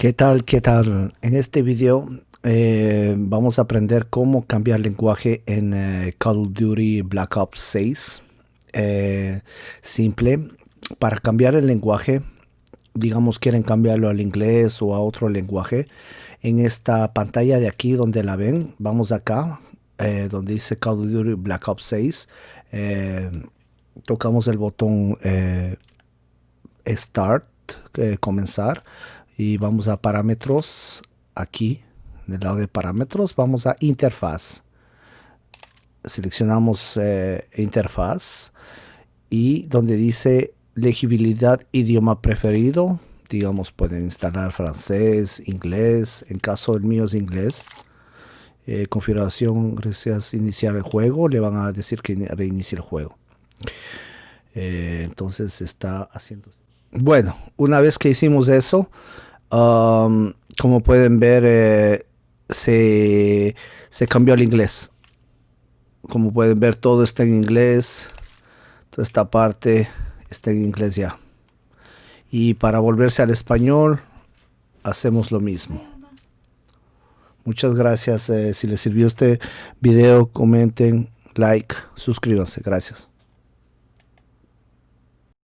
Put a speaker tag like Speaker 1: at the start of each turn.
Speaker 1: ¿Qué tal? ¿Qué tal? En este video eh, vamos a aprender cómo cambiar lenguaje en eh, Call of Duty Black Ops 6. Eh, simple. Para cambiar el lenguaje, digamos quieren cambiarlo al inglés o a otro lenguaje, en esta pantalla de aquí donde la ven, vamos acá, donde dice Call of Duty Black Ops 6, tocamos el botón Start, comenzar y vamos a parámetros aquí del lado de parámetros vamos a interfaz seleccionamos eh, interfaz y donde dice legibilidad idioma preferido digamos pueden instalar francés inglés en caso del mío es inglés eh, configuración gracias iniciar el juego le van a decir que reinicie el juego eh, entonces está haciendo bueno una vez que hicimos eso como pueden ver, eh, se, cambió al inglés. Como pueden ver, todo está en inglés. Toda esta parte está en inglés ya. Y para volverse al español, hacemos lo mismo. Muchas gracias. Eh, si les sirvió este video, comenten, like, suscríbanse. Gracias.